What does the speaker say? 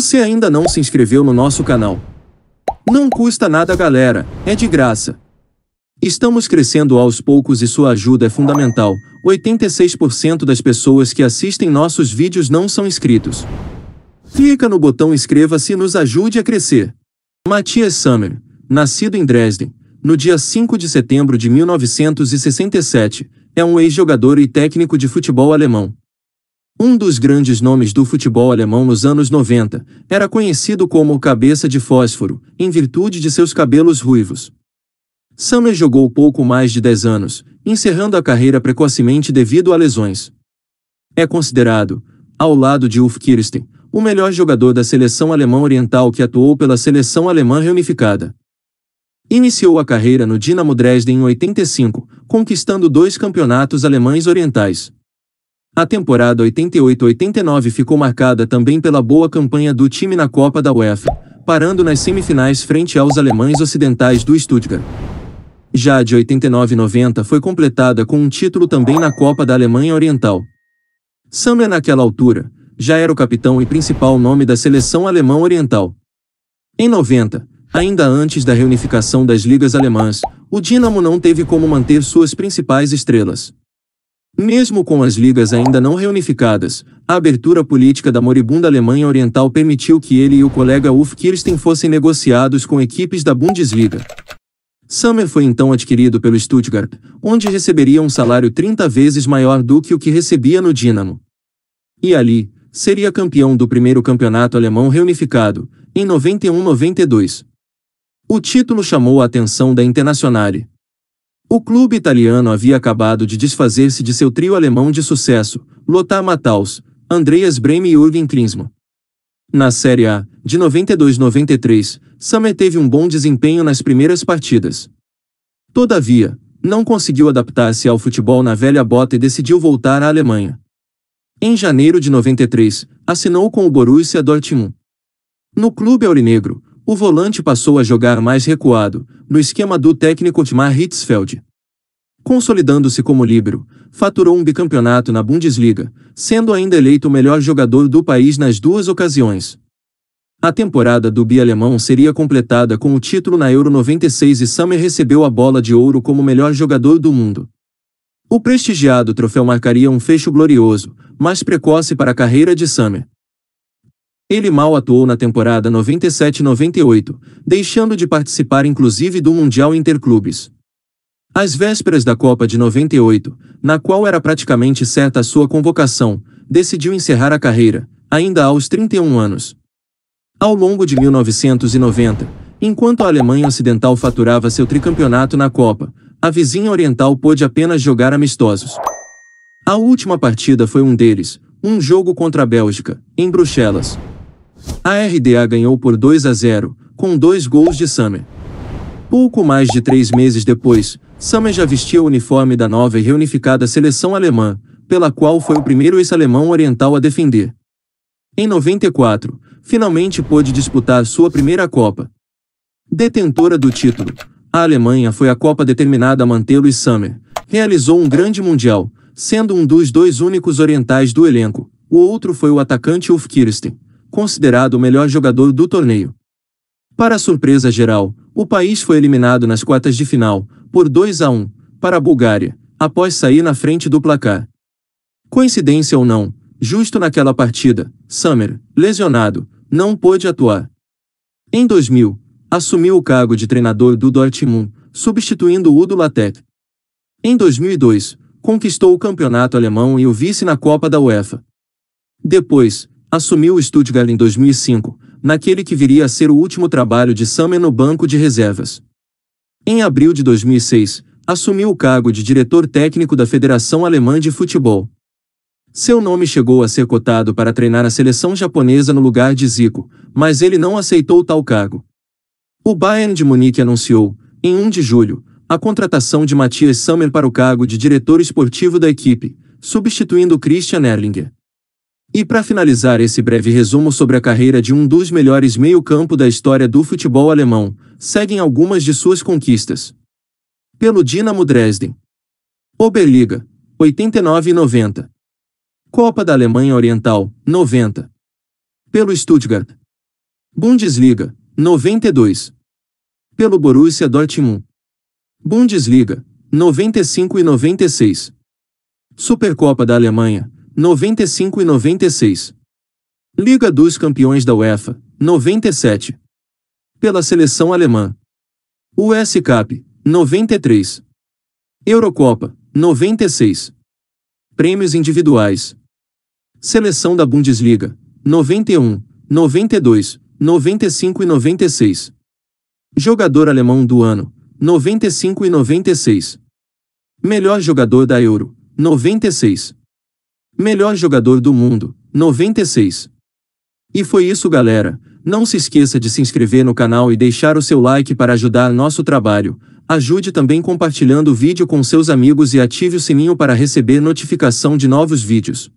você ainda não se inscreveu no nosso canal. Não custa nada galera, é de graça. Estamos crescendo aos poucos e sua ajuda é fundamental. 86% das pessoas que assistem nossos vídeos não são inscritos. Clica no botão inscreva-se e nos ajude a crescer. Matias Summer, nascido em Dresden, no dia 5 de setembro de 1967, é um ex-jogador e técnico de futebol alemão. Um dos grandes nomes do futebol alemão nos anos 90 era conhecido como Cabeça de Fósforo, em virtude de seus cabelos ruivos. Sammer jogou pouco mais de 10 anos, encerrando a carreira precocemente devido a lesões. É considerado, ao lado de Ulf Kirsten, o melhor jogador da seleção alemã oriental que atuou pela seleção alemã reunificada. Iniciou a carreira no Dinamo Dresden em 85, conquistando dois campeonatos alemães orientais. A temporada 88-89 ficou marcada também pela boa campanha do time na Copa da UEFA, parando nas semifinais frente aos alemães ocidentais do Stuttgart. Já a de 89-90 foi completada com um título também na Copa da Alemanha Oriental. Sammer naquela altura, já era o capitão e principal nome da seleção alemã oriental. Em 90, ainda antes da reunificação das ligas alemãs, o Dinamo não teve como manter suas principais estrelas. Mesmo com as ligas ainda não reunificadas, a abertura política da moribunda Alemanha Oriental permitiu que ele e o colega Ulf Kirsten fossem negociados com equipes da Bundesliga. Summer foi então adquirido pelo Stuttgart, onde receberia um salário 30 vezes maior do que o que recebia no Dinamo. E ali, seria campeão do primeiro campeonato alemão reunificado, em 91-92. O título chamou a atenção da Internacional. O clube italiano havia acabado de desfazer-se de seu trio alemão de sucesso, Lothar Matthaus, Andreas Breme e Jürgen Klinsmann. Na Série A, de 92-93, Summer teve um bom desempenho nas primeiras partidas. Todavia, não conseguiu adaptar-se ao futebol na velha bota e decidiu voltar à Alemanha. Em janeiro de 93, assinou com o Borussia Dortmund. No clube aurinegro, o volante passou a jogar mais recuado, no esquema do técnico Otmar Hitzfeld. Consolidando-se como líbero, faturou um bicampeonato na Bundesliga, sendo ainda eleito o melhor jogador do país nas duas ocasiões. A temporada do bi-alemão seria completada com o título na Euro 96 e Summer recebeu a bola de ouro como melhor jogador do mundo. O prestigiado troféu marcaria um fecho glorioso, mas precoce para a carreira de Summer. Ele mal atuou na temporada 97-98, deixando de participar inclusive do Mundial Interclubes. Às vésperas da Copa de 98, na qual era praticamente certa a sua convocação, decidiu encerrar a carreira, ainda aos 31 anos. Ao longo de 1990, enquanto a Alemanha Ocidental faturava seu tricampeonato na Copa, a vizinha oriental pôde apenas jogar amistosos. A última partida foi um deles, um jogo contra a Bélgica, em Bruxelas. A RDA ganhou por 2 a 0, com dois gols de Summer. Pouco mais de três meses depois, Sammer já vestia o uniforme da nova e reunificada seleção alemã, pela qual foi o primeiro ex-alemão oriental a defender. Em 94, finalmente pôde disputar sua primeira Copa. Detentora do título, a Alemanha foi a Copa determinada a mantê-lo e Sammer realizou um grande mundial, sendo um dos dois únicos orientais do elenco. O outro foi o atacante Ulf Kirsten, considerado o melhor jogador do torneio. Para surpresa geral, o país foi eliminado nas quartas de final, por 2 a 1, para a Bulgária, após sair na frente do placar. Coincidência ou não, justo naquela partida, Summer, lesionado, não pôde atuar. Em 2000, assumiu o cargo de treinador do Dortmund, substituindo Udo Lattek. Em 2002, conquistou o campeonato alemão e o vice na Copa da UEFA. Depois, assumiu o Stuttgart em 2005, naquele que viria a ser o último trabalho de Summer no banco de reservas. Em abril de 2006, assumiu o cargo de diretor técnico da Federação Alemã de Futebol. Seu nome chegou a ser cotado para treinar a seleção japonesa no lugar de Zico, mas ele não aceitou tal cargo. O Bayern de Munique anunciou, em 1 de julho, a contratação de Matthias Sammer para o cargo de diretor esportivo da equipe, substituindo Christian Erlinger. E para finalizar esse breve resumo sobre a carreira de um dos melhores meio-campo da história do futebol alemão, seguem algumas de suas conquistas. Pelo Dinamo Dresden. Oberliga, 89 e 90. Copa da Alemanha Oriental, 90. Pelo Stuttgart. Bundesliga, 92. Pelo Borussia Dortmund. Bundesliga, 95 e 96. Supercopa da Alemanha, 95 e 96. Liga dos Campeões da UEFA, 97. Pela seleção alemã. US Cup, 93. Eurocopa, 96. Prêmios individuais. Seleção da Bundesliga, 91, 92, 95 e 96. Jogador alemão do ano, 95 e 96. Melhor jogador da Euro, 96. Melhor jogador do mundo, 96. E foi isso, galera. Não se esqueça de se inscrever no canal e deixar o seu like para ajudar nosso trabalho. Ajude também compartilhando o vídeo com seus amigos e ative o sininho para receber notificação de novos vídeos.